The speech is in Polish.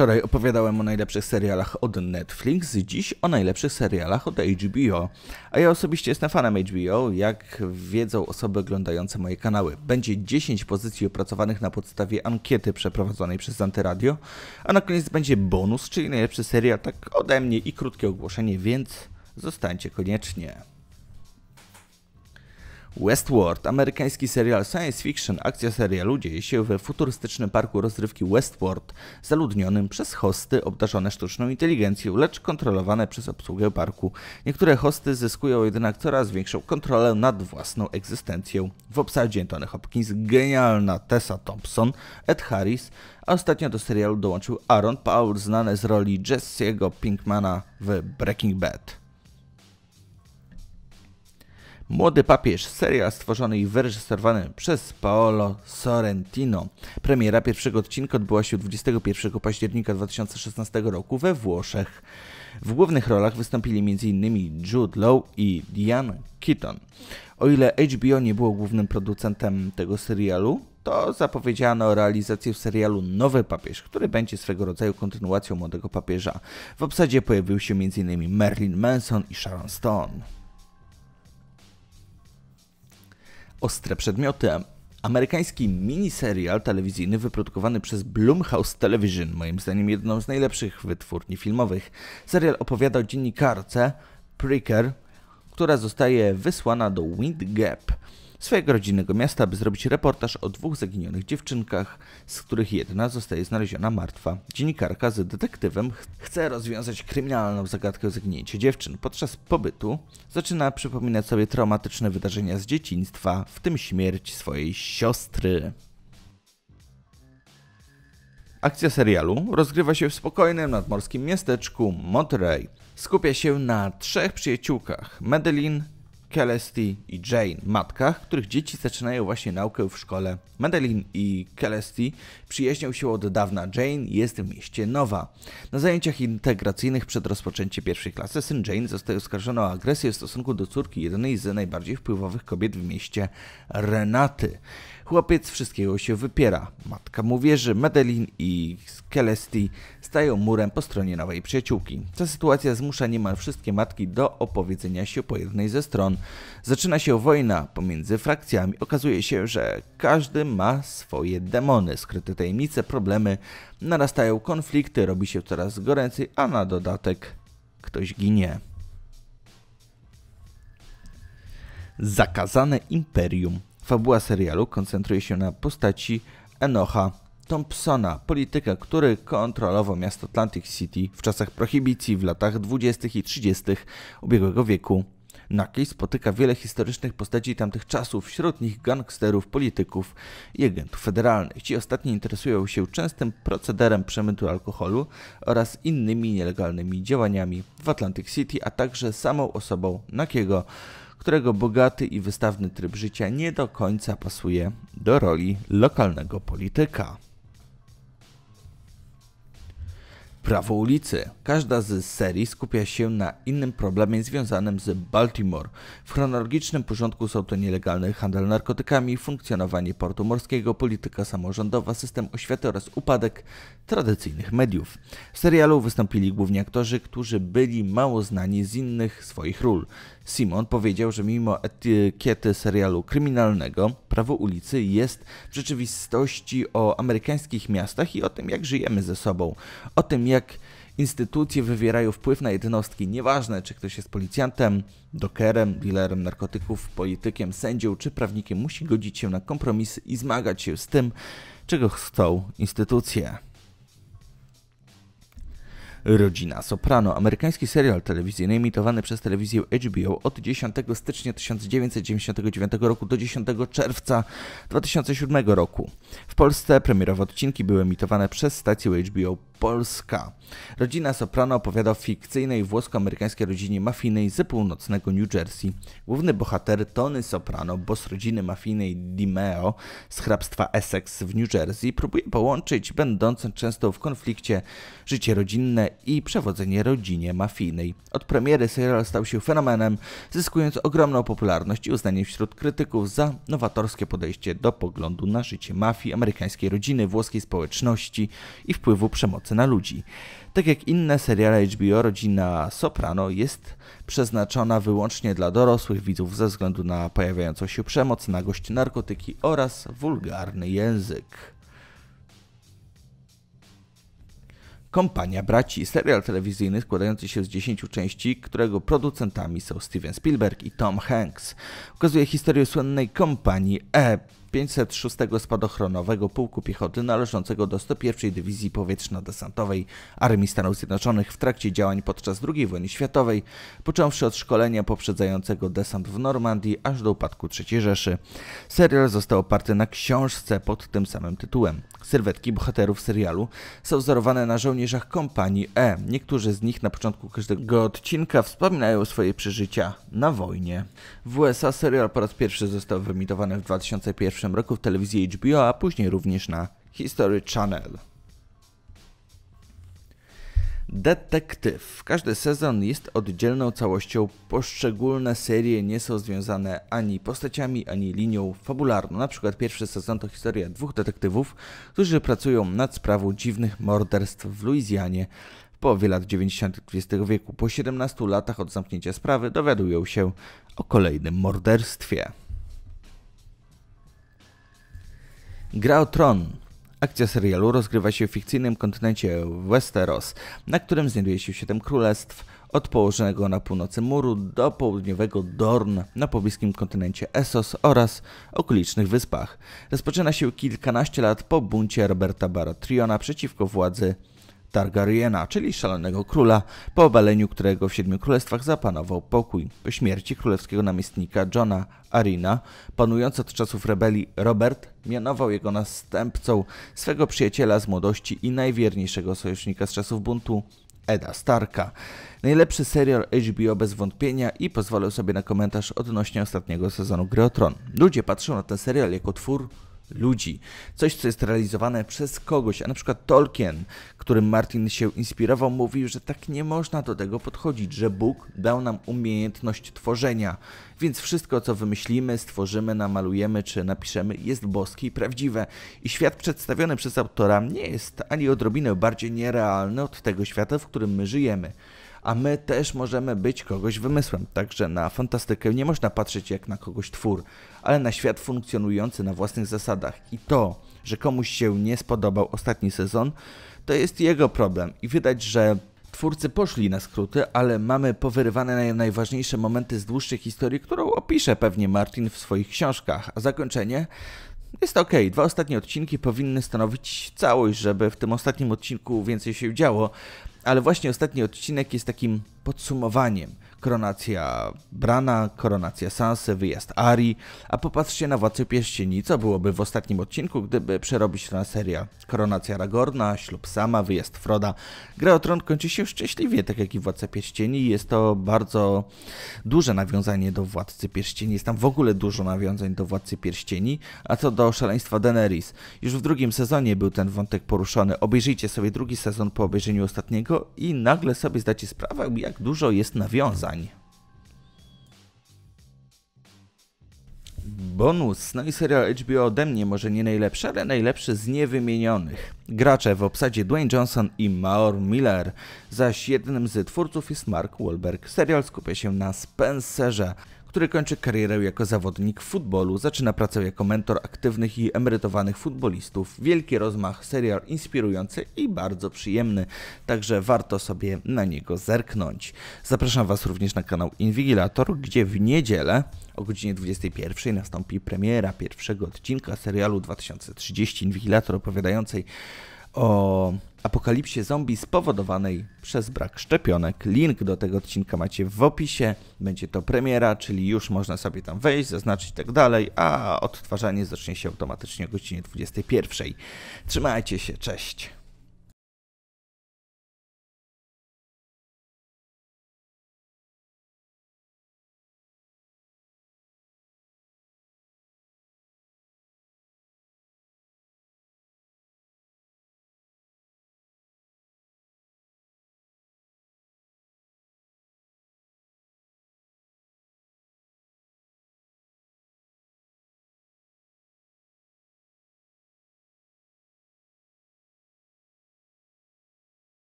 Wczoraj opowiadałem o najlepszych serialach od Netflix, dziś o najlepszych serialach od HBO. A ja osobiście jestem fanem HBO, jak wiedzą osoby oglądające moje kanały. Będzie 10 pozycji opracowanych na podstawie ankiety przeprowadzonej przez Antyradio, a na koniec będzie bonus, czyli najlepszy serial tak ode mnie i krótkie ogłoszenie, więc zostańcie koniecznie. Westworld, amerykański serial science fiction, akcja serialu dzieje się we futurystycznym parku rozrywki Westworld, zaludnionym przez hosty obdarzone sztuczną inteligencją, lecz kontrolowane przez obsługę parku. Niektóre hosty zyskują jednak coraz większą kontrolę nad własną egzystencją. W obsadzie Tony Hopkins, genialna Tessa Thompson, Ed Harris, a ostatnio do serialu dołączył Aaron Paul, znany z roli Jesse'ego Pinkmana w Breaking Bad. Młody papież, serial stworzony i wyreżyserowany przez Paolo Sorrentino. Premiera pierwszego odcinka odbyła się 21 października 2016 roku we Włoszech. W głównych rolach wystąpili m.in. Jude Law i Diane Keaton. O ile HBO nie było głównym producentem tego serialu, to zapowiedziano realizację w serialu Nowy Papież, który będzie swego rodzaju kontynuacją Młodego Papieża. W obsadzie pojawił się m.in. Merlin Manson i Sharon Stone. Ostre przedmioty. Amerykański miniserial telewizyjny wyprodukowany przez Blumhouse Television, moim zdaniem jedną z najlepszych wytwórni filmowych. Serial opowiada o dziennikarce Pricker, która zostaje wysłana do Wind Gap, swojego rodzinnego miasta, by zrobić reportaż o dwóch zaginionych dziewczynkach, z których jedna zostaje znaleziona martwa. Dziennikarka z detektywem chce rozwiązać kryminalną zagadkę zaginięcia dziewczyn. Podczas pobytu zaczyna przypominać sobie traumatyczne wydarzenia z dzieciństwa, w tym śmierć swojej siostry. Akcja serialu rozgrywa się w spokojnym nadmorskim miasteczku Monterey. Skupia się na trzech przyjaciółkach: Madeline, Celesty i Jane, matkach, których dzieci zaczynają właśnie naukę w szkole. Madeline i Celesty przyjaźnią się od dawna. Jane jest w mieście Nowa. Na zajęciach integracyjnych przed rozpoczęciem pierwszej klasy syn Jane zostaje oskarżony o agresję w stosunku do córki jednej z najbardziej wpływowych kobiet w mieście, Renaty. Chłopiec wszystkiego się wypiera. Matka mu wierzy, Madeline i Celesty stają murem po stronie nowej przyjaciółki. Ta sytuacja zmusza niemal wszystkie matki do opowiedzenia się po jednej ze stron. Zaczyna się wojna pomiędzy frakcjami. Okazuje się, że każdy ma swoje demony, skryte tajemnice, problemy. Narastają konflikty, robi się coraz goręcej, a na dodatek ktoś ginie. Zakazane Imperium Fabuła serialu koncentruje się na postaci Enocha Thompsona, polityka, który kontrolował miasto Atlantic City w czasach prohibicji w latach 20. i 30. ubiegłego wieku. Naki spotyka wiele historycznych postaci tamtych czasów, wśród nich gangsterów, polityków i agentów federalnych. Ci ostatni interesują się częstym procederem przemytu alkoholu oraz innymi nielegalnymi działaniami w Atlantic City, a także samą osobą Nakiego, którego bogaty i wystawny tryb życia nie do końca pasuje do roli lokalnego polityka. Prawo ulicy. Każda z serii skupia się na innym problemie związanym z Baltimore. W chronologicznym porządku są to nielegalny handel narkotykami, funkcjonowanie portu morskiego, polityka samorządowa, system oświaty oraz upadek tradycyjnych mediów. W serialu wystąpili głównie aktorzy, którzy byli mało znani z innych swoich ról. Simon powiedział, że mimo etykiety serialu kryminalnego, Prawo ulicy jest w rzeczywistości o amerykańskich miastach i o tym, jak żyjemy ze sobą, o tym, jak instytucje wywierają wpływ na jednostki, nieważne czy ktoś jest policjantem, dokerem, dealerem narkotyków, politykiem, sędzią czy prawnikiem, musi godzić się na kompromisy i zmagać się z tym, czego chcą instytucje. Rodzina Soprano, amerykański serial telewizyjny emitowany przez telewizję HBO od 10 stycznia 1999 roku do 10 czerwca 2007 roku. W Polsce premierowe odcinki były emitowane przez stację HBO Polska. Rodzina Soprano opowiada o fikcyjnej włosko-amerykańskiej rodzinie mafijnej z północnego New Jersey. Główny bohater Tony Soprano, boss rodziny mafijnej DiMeo z hrabstwa Essex w New Jersey, próbuje połączyć będące często w konflikcie życie rodzinne i przewodzenie rodzinie mafijnej. Od premiery serial stał się fenomenem, zyskując ogromną popularność i uznanie wśród krytyków za nowatorskie podejście do poglądu na życie mafii, amerykańskiej rodziny, włoskiej społeczności i wpływu przemocy na ludzi. Tak jak inne seriale HBO, rodzina Soprano jest przeznaczona wyłącznie dla dorosłych widzów ze względu na pojawiającą się przemoc, nagość, narkotyki oraz wulgarny język. Kompania Braci, serial telewizyjny składający się z 10 części, którego producentami są Steven Spielberg i Tom Hanks. Ukazuje historię słynnej kompanii E 506 Spadochronowego Pułku Piechoty należącego do 101 Dywizji Powietrzno-Desantowej Armii Stanów Zjednoczonych w trakcie działań podczas II wojny światowej, począwszy od szkolenia poprzedzającego desant w Normandii aż do upadku III Rzeszy. Serial został oparty na książce pod tym samym tytułem. Sylwetki bohaterów serialu są wzorowane na żołnierzach kompanii E. Niektórzy z nich na początku każdego odcinka wspominają swoje przeżycia na wojnie. W USA serial po raz pierwszy został wyemitowany w 2001 1991 roku w telewizji HBO, a później również na History Channel. Detektyw. Każdy sezon jest oddzielną całością. Poszczególne serie nie są związane ani postaciami, ani linią fabularną. Na przykład pierwszy sezon to historia dwóch detektywów, którzy pracują nad sprawą dziwnych morderstw w Luizjanie w połowie lat 90. XX wieku. Po 17 latach od zamknięcia sprawy dowiadują się o kolejnym morderstwie. Gra o Tron. Akcja serialu rozgrywa się w fikcyjnym kontynencie Westeros, na którym znajduje się siedem królestw, od położonego na północy muru do południowego Dorn na pobliskim kontynencie Essos oraz okolicznych wyspach. Rozpoczyna się kilkanaście lat po buncie Roberta Baratriona przeciwko władzy Targaryena, czyli szalonego króla, po obaleniu którego w Siedmiu Królestwach zapanował pokój. Po śmierci królewskiego namiestnika Johna Arina, panujący od czasów rebelii Robert, mianował jego następcą swego przyjaciela z młodości i najwierniejszego sojusznika z czasów buntu, Eda Starka. Najlepszy serial HBO bez wątpienia i pozwolę sobie na komentarz odnośnie ostatniego sezonu Gry Ludzie patrzą na ten serial jako twór ludzi. Coś, co jest realizowane przez kogoś, a na przykład Tolkien, którym Martin się inspirował, mówił, że tak nie można do tego podchodzić, że Bóg dał nam umiejętność tworzenia, więc wszystko, co wymyślimy, stworzymy, namalujemy czy napiszemy, jest boskie i prawdziwe. I świat przedstawiony przez autora nie jest ani odrobinę bardziej nierealny od tego świata, w którym my żyjemy a my też możemy być kogoś wymysłem. Także na fantastykę nie można patrzeć jak na kogoś twór, ale na świat funkcjonujący na własnych zasadach. I to, że komuś się nie spodobał ostatni sezon, to jest jego problem. I widać, że twórcy poszli na skróty, ale mamy powyrywane najważniejsze momenty z dłuższej historii, którą opisze pewnie Martin w swoich książkach. A zakończenie jest ok. Dwa ostatnie odcinki powinny stanowić całość, żeby w tym ostatnim odcinku więcej się działo ale właśnie ostatni odcinek jest takim podsumowaniem Koronacja Brana, koronacja Sansy, wyjazd Ari. A popatrzcie na Władcę Pierścieni, co byłoby w ostatnim odcinku, gdyby przerobić to na serial. Koronacja Ragorna, ślub Sama, wyjazd Froda. Gra o Tron kończy się szczęśliwie, tak jak i Władca Pierścieni. Jest to bardzo duże nawiązanie do Władcy Pierścieni. Jest tam w ogóle dużo nawiązań do Władcy Pierścieni. A co do szaleństwa Daenerys. Już w drugim sezonie był ten wątek poruszony. Obejrzyjcie sobie drugi sezon po obejrzeniu ostatniego i nagle sobie zdacie sprawę, jak dużo jest nawiązań. Bonus, no i serial HBO ode mnie może nie najlepszy, ale najlepszy z niewymienionych. Gracze w obsadzie Dwayne Johnson i Maor Miller, zaś jednym z twórców jest Mark Wahlberg. Serial skupia się na Spencerze, który kończy karierę jako zawodnik w futbolu, zaczyna pracę jako mentor aktywnych i emerytowanych futbolistów. Wielki rozmach, serial inspirujący i bardzo przyjemny, także warto sobie na niego zerknąć. Zapraszam Was również na kanał Inwigilator, gdzie w niedzielę o godzinie 21 nastąpi premiera pierwszego odcinka serialu 2030 Inwigilator opowiadającej o apokalipsie zombie spowodowanej przez brak szczepionek. Link do tego odcinka macie w opisie. Będzie to premiera, czyli już można sobie tam wejść, zaznaczyć i tak dalej, a odtwarzanie zacznie się automatycznie o godzinie 21. Trzymajcie się, cześć!